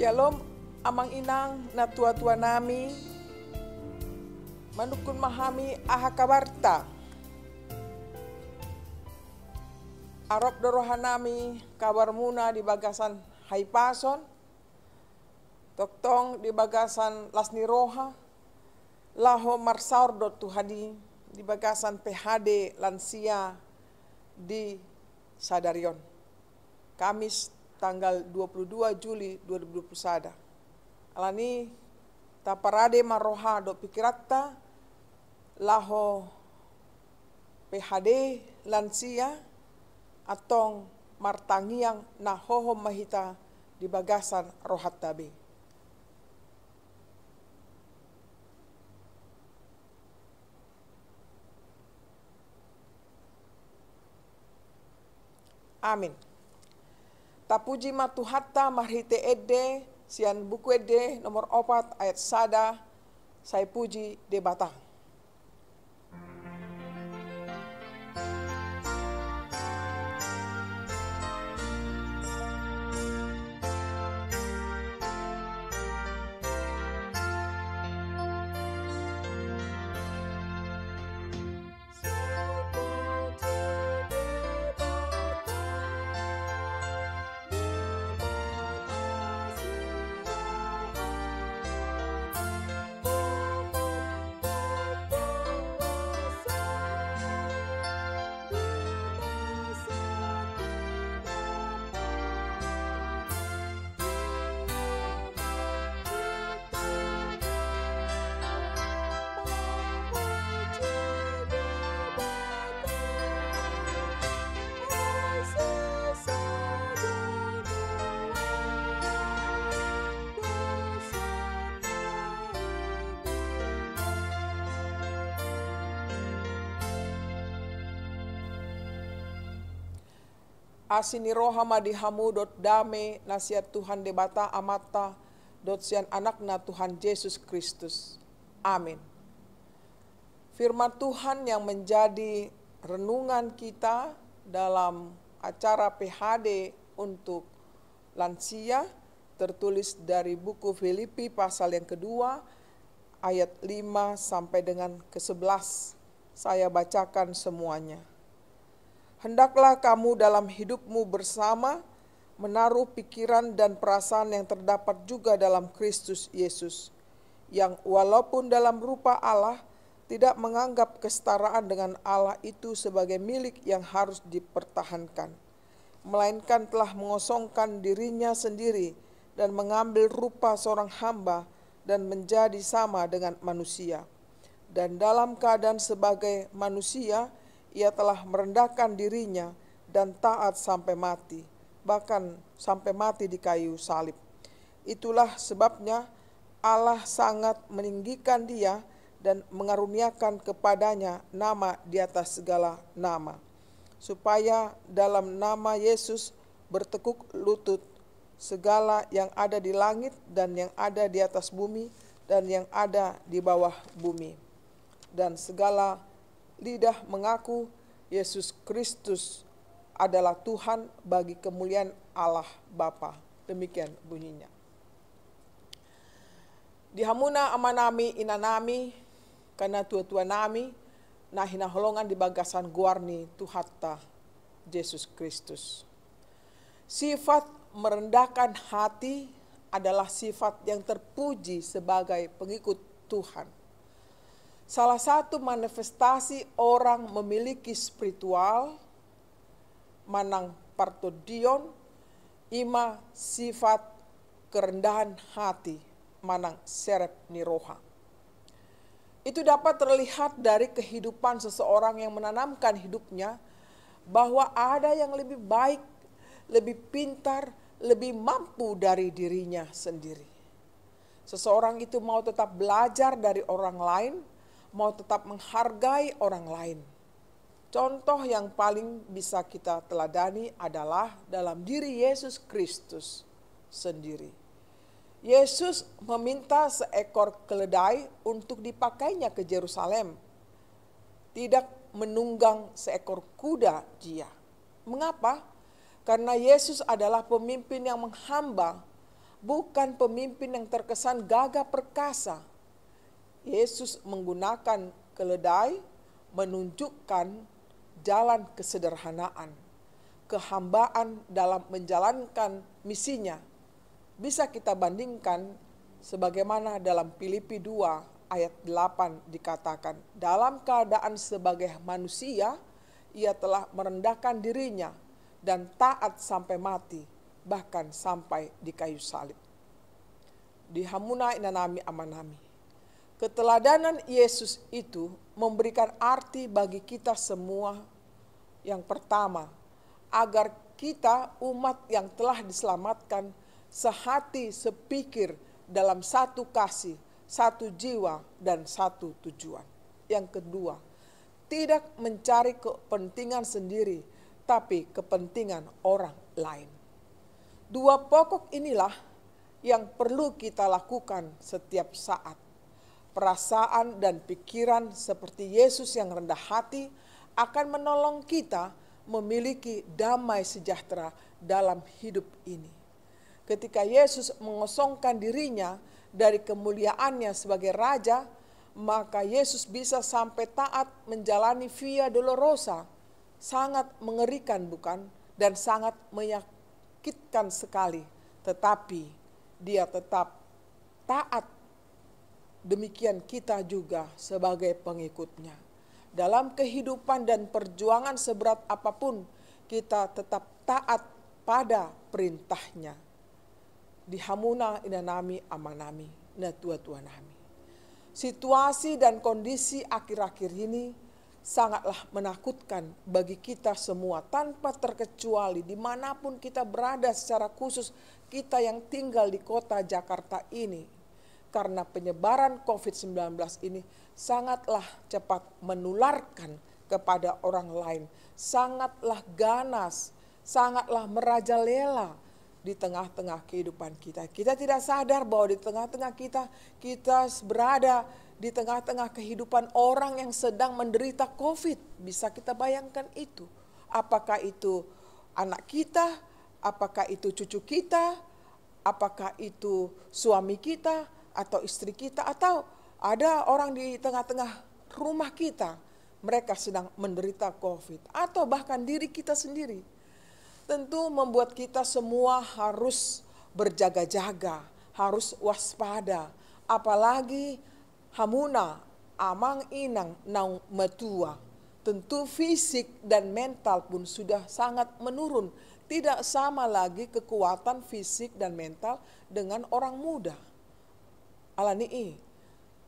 Shalom amang inang na tua-tua nami manukun mahami aha kabarta Arab dorohanami kabar muna di bagasan hai pason toktong di bagasan lasni roha laho marsaur do tuhadi di bagasan PHD lansia di Sadarion Kamis tanggal 22 Juli 2021. Alani taparade maroha do pikiratta laho PHD lansia atong martangiang na hoho mahita di bagasan rohat tabi. Amin. Tapuji matuhatta marhite ede, sian buku ede nomor opat ayat sada, saya puji debatang. asiniroha madihamu dot dame nasihat Tuhan debata amata dot sian anakna Tuhan Yesus Kristus. Amin. Firman Tuhan yang menjadi renungan kita dalam acara PHD untuk lansia tertulis dari buku Filipi pasal yang kedua ayat 5 sampai dengan ke-11. Saya bacakan semuanya hendaklah kamu dalam hidupmu bersama menaruh pikiran dan perasaan yang terdapat juga dalam Kristus Yesus, yang walaupun dalam rupa Allah tidak menganggap kesetaraan dengan Allah itu sebagai milik yang harus dipertahankan, melainkan telah mengosongkan dirinya sendiri dan mengambil rupa seorang hamba dan menjadi sama dengan manusia. Dan dalam keadaan sebagai manusia, ia telah merendahkan dirinya dan taat sampai mati, bahkan sampai mati di kayu salib. Itulah sebabnya Allah sangat meninggikan dia dan mengaruniakan kepadanya nama di atas segala nama, supaya dalam nama Yesus bertekuk lutut segala yang ada di langit dan yang ada di atas bumi dan yang ada di bawah bumi, dan segala lidah mengaku Yesus Kristus adalah Tuhan bagi kemuliaan Allah Bapa. Demikian bunyinya. Di hamuna amanami inanami karena tua-tua nami na holongan di bagasan guarni Tuhatta Yesus Kristus. Sifat merendahkan hati adalah sifat yang terpuji sebagai pengikut Tuhan salah satu manifestasi orang memiliki spiritual, manang partodion, ima sifat kerendahan hati, manang serep niroha. Itu dapat terlihat dari kehidupan seseorang yang menanamkan hidupnya bahwa ada yang lebih baik, lebih pintar, lebih mampu dari dirinya sendiri. Seseorang itu mau tetap belajar dari orang lain, mau tetap menghargai orang lain. Contoh yang paling bisa kita teladani adalah dalam diri Yesus Kristus sendiri. Yesus meminta seekor keledai untuk dipakainya ke Yerusalem, tidak menunggang seekor kuda dia. Mengapa? Karena Yesus adalah pemimpin yang menghamba, bukan pemimpin yang terkesan gagah perkasa Yesus menggunakan keledai menunjukkan jalan kesederhanaan, kehambaan dalam menjalankan misinya. Bisa kita bandingkan sebagaimana dalam Filipi 2 ayat 8 dikatakan, dalam keadaan sebagai manusia, ia telah merendahkan dirinya dan taat sampai mati, bahkan sampai di kayu salib. Di hamuna inanami amanami. Keteladanan Yesus itu memberikan arti bagi kita semua. Yang pertama, agar kita umat yang telah diselamatkan sehati sepikir dalam satu kasih, satu jiwa dan satu tujuan. Yang kedua, tidak mencari kepentingan sendiri, tapi kepentingan orang lain. Dua pokok inilah yang perlu kita lakukan setiap saat perasaan dan pikiran seperti Yesus yang rendah hati akan menolong kita memiliki damai sejahtera dalam hidup ini. Ketika Yesus mengosongkan dirinya dari kemuliaannya sebagai raja, maka Yesus bisa sampai taat menjalani via dolorosa. Sangat mengerikan bukan? Dan sangat menyakitkan sekali. Tetapi dia tetap taat demikian kita juga sebagai pengikutnya. Dalam kehidupan dan perjuangan seberat apapun, kita tetap taat pada perintahnya. Dihamuna inanami amanami, tua nami Situasi dan kondisi akhir-akhir ini sangatlah menakutkan bagi kita semua tanpa terkecuali dimanapun kita berada secara khusus kita yang tinggal di kota Jakarta ini karena penyebaran COVID-19 ini sangatlah cepat menularkan kepada orang lain, sangatlah ganas, sangatlah merajalela di tengah-tengah kehidupan kita. Kita tidak sadar bahwa di tengah-tengah kita, kita berada di tengah-tengah kehidupan orang yang sedang menderita COVID. Bisa kita bayangkan itu. Apakah itu anak kita, apakah itu cucu kita, apakah itu suami kita, atau istri kita atau ada orang di tengah-tengah rumah kita mereka sedang menderita COVID atau bahkan diri kita sendiri. Tentu membuat kita semua harus berjaga-jaga, harus waspada, apalagi hamuna, amang inang, naung metua. Tentu fisik dan mental pun sudah sangat menurun. Tidak sama lagi kekuatan fisik dan mental dengan orang muda alanii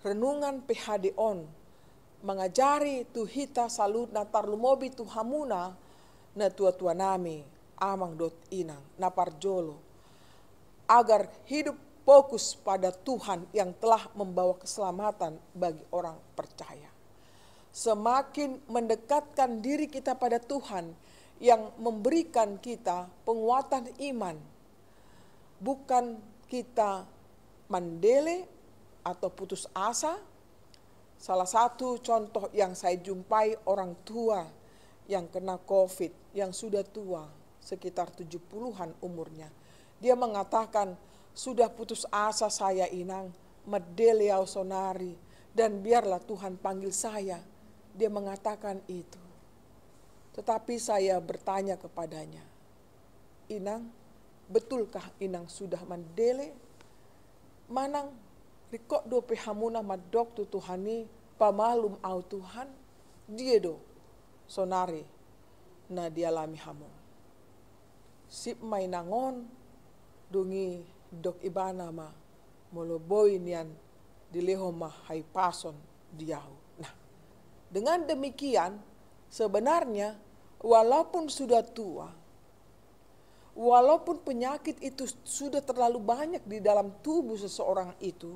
renungan PHD on mengajari tu hita salut na tarlumobi tu hamuna na tua tua nami amang dot inang na parjolo agar hidup fokus pada Tuhan yang telah membawa keselamatan bagi orang percaya. Semakin mendekatkan diri kita pada Tuhan yang memberikan kita penguatan iman. Bukan kita mandele atau putus asa. Salah satu contoh yang saya jumpai orang tua yang kena COVID, yang sudah tua, sekitar 70-an umurnya. Dia mengatakan, sudah putus asa saya inang, medeliau sonari, dan biarlah Tuhan panggil saya. Dia mengatakan itu. Tetapi saya bertanya kepadanya, Inang, betulkah Inang sudah mendele? Manang, di kok do pe hamuna madok tu Tuhani pamalum au Tuhan dia do sonari na dialami hamu. Sip mai nangon dungi dok ibana ma moloboi nian leho ma hai pason diau. Nah, dengan demikian sebenarnya walaupun sudah tua, walaupun penyakit itu sudah terlalu banyak di dalam tubuh seseorang itu,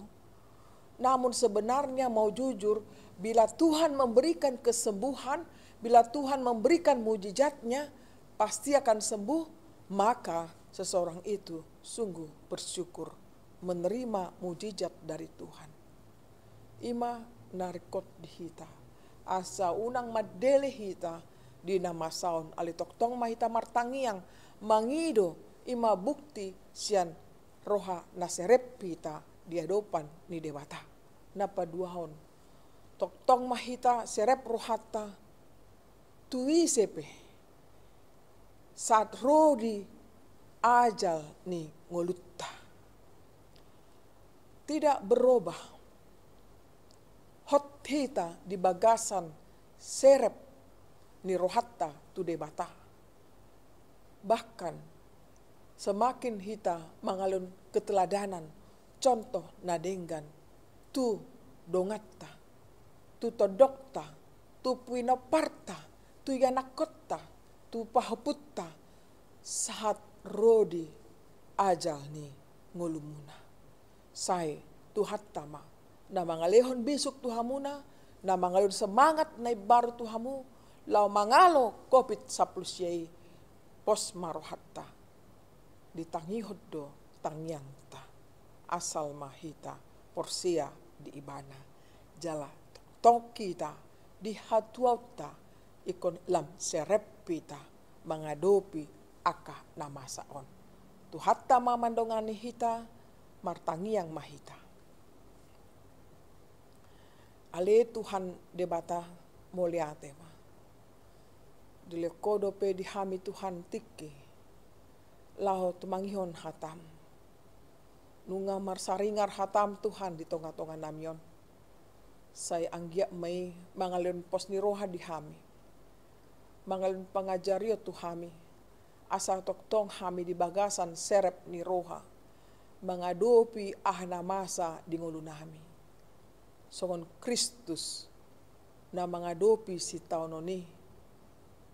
namun sebenarnya mau jujur, bila Tuhan memberikan kesembuhan, bila Tuhan memberikan mujizatnya, pasti akan sembuh, maka seseorang itu sungguh bersyukur menerima mujizat dari Tuhan. Ima narikot dihita, asa unang madele hita, saun alitok alitoktong mahita martangiang, mangido ima bukti sian roha naserep hita, di hadapan ni dewata napa dua hon tok tong mahita serep rohata tui sepe saat rodi ajal ni ngolutta tidak berubah hot hita di bagasan serep ni rohatta tu debata bahkan semakin kita mengalun keteladanan Contoh nadengan tu dongatta, tu todokta, tu puinoparta, tu yanakotta, tu pahputta, sahat rodi ajal ni ngulumuna. Sai tu hatama, na mangalehon besok tu hamuna, na mangalon semangat nai baru tu lau mangalo kopi saplus yai pos marohatta. Ditangihod do tangyang asal mahita porsia di ibana jala tongkita di hatuauta ikon lam serepita mangadopi aka tu tuhatta mamandongani hita yang mahita ale Tuhan debata mulia ma dile kodope dihami Tuhan tiki laho tumangihon hatam nunga marsaringar hatam Tuhan di tonga-tonga namyon. Saya anggia mei mangalun pos roha di hami. Mangalun pangajario tu hami. Asa tong hami di bagasan serep ni roha. Mangadopi ahna masa di ngulunahami. Songon Kristus na mangadopi si ni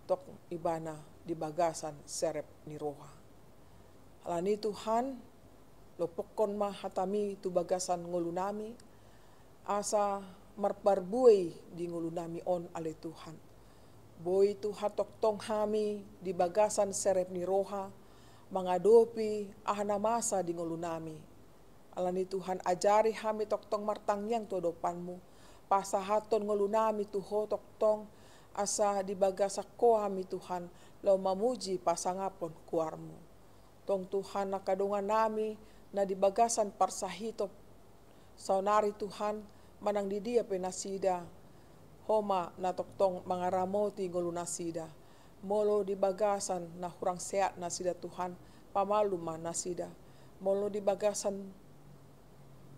tok ibana di bagasan serep ni roha. Alani Tuhan, Lopokon pokon ma hatami tu bagasan ngulunami, asa marparbuei di ngulunami on ale Tuhan. Boy tu hatok tong hami di bagasan serep ni roha mangadopi ahana masa di ngulunami, Alani Tuhan ajari hami tok tong martang yang tu dopanmu. Pasahaton ngulunami tu hotok tok tong asa di bagasa ko hami Tuhan lo mamuji pasangapon kuarmu. Tong Tuhan nakadungan nami na dibagasan parsahito saunari Tuhan manang dia penasida homa na toktong mga ramoti golunasida molo dibagasan na hurang seat na sida Tuhan pamaluma na sida molo dibagasan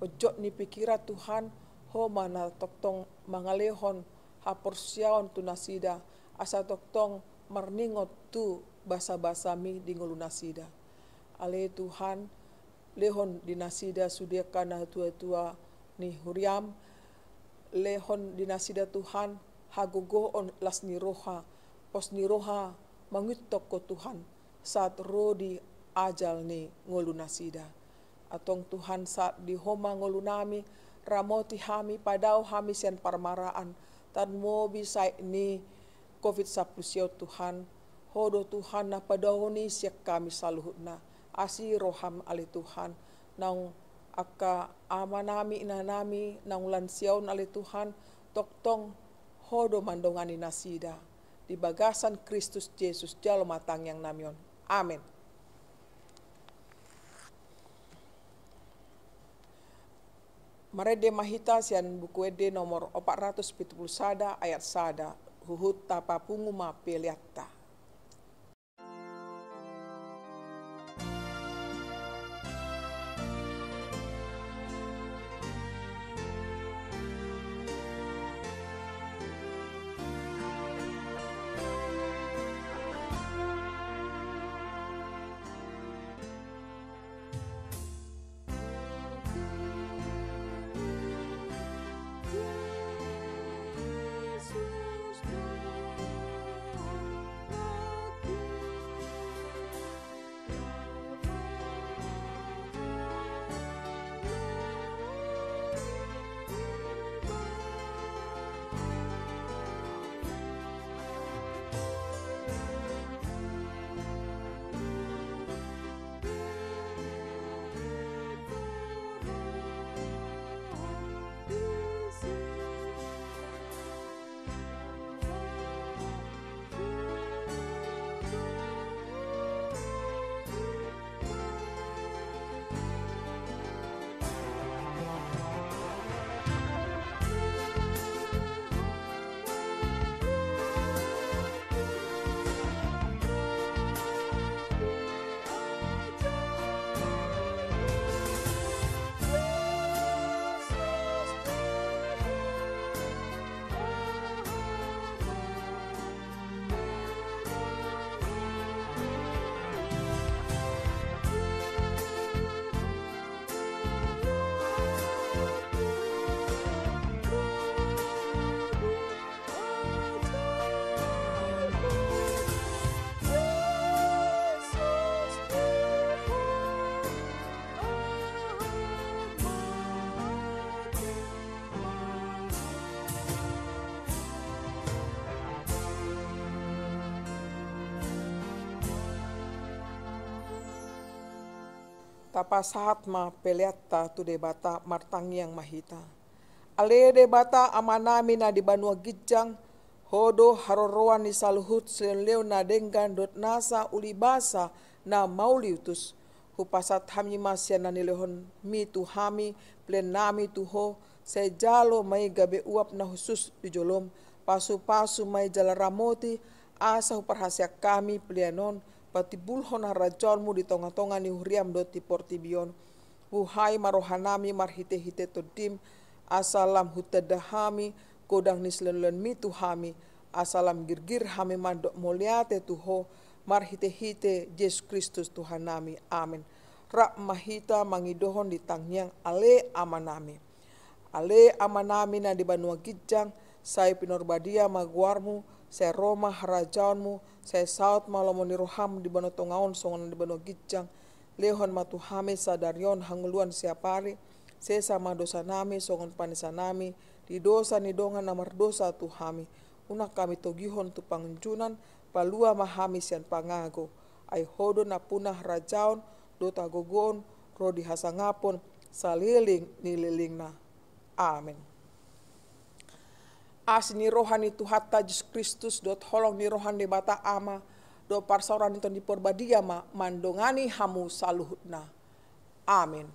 ojot ni pikira Tuhan homa na toktong mga lehon haporsyaon tu nasida asa toktong marningot tu basa-basa mi di ngulunasida. Ale Tuhan, lehon dinasida kana tua-tua ni huriam lehon dinasida Tuhan hagogo on las ni roha pos ni roha mangutok ko Tuhan saat rodi ajal ni ngolu nasida atong Tuhan saat di homa ngolu nami ramoti hami padau hami sian parmaraan tan mo bisa ni covid sapusio Tuhan hodo Tuhan na padau ni siak kami saluhut na asi roham ali Tuhan nang aka ama nami ina nami nang lansiaun ali Tuhan toktong hodo mandongani nasida di bagasan Kristus Yesus jalo matang yang namion. Amin. Marede mahita sian buku ede nomor 471 ayat sada huhut tapa punguma peliatta. tapa sahatma ta tu debata martang yang mahita. Ale debata na di banua gijang, hodo haroroan ni salhut seleu na denggan dot nasa uli basa na mauliutus. Hupasat hami masya na nilehon mi tu hami, nami tu ho, sejalo mai gabe uap na khusus di jolom, pasu-pasu mai ramoti, asa huparhasia kami pelianon, patibulhon harajonmu di tonga-tonga ni huriam do ti portibion buhai marohanami marhite hite todim asalam hutadahami kodang nislenlen mitu hami asalam girgir hami mandok moliate tuho marhite hite Yesus Kristus Tuhan nami amin rak mahita mangidohon di tangyang ale amanami ale amanami na di banua gijang saya pinorbadia maguarmu saya Roma harajaonmu, saya saot malamoni Roham di bano tongaon songon di bano gijang, lehon matu hame sadarion hanguluan siapari, saya sama dosa nami songon panisa nami, di dosa ni dongan namar dosa tuhami, una kami togihon tu pangunjunan, palua mahami sian pangago, ai hodo na punah dota gogon, rodi hasangapon, saliling nililingna. Amin ni rohani tu hatta Jesus Kristus dot holong ni rohani bata ama do parsoran itu di porbadia ma mandongani hamu saluhutna. Amin.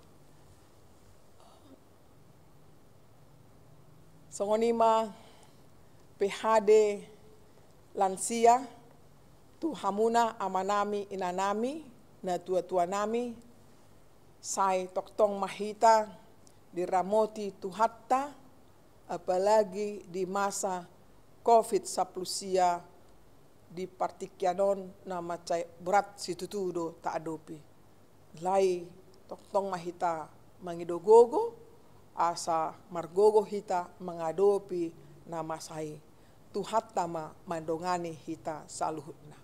Songonima PHD lansia tu hamuna amanami inanami na tua-tua nami sai toktong mahita diramoti tu hatta apalagi di masa COVID 19 di partikianon nama cai berat situ do tak adopi. Lai toktong tong mahita mengidogogo, asa margogo hita mengadopi nama sai. Tuhat tama mandongani hita saluhutna.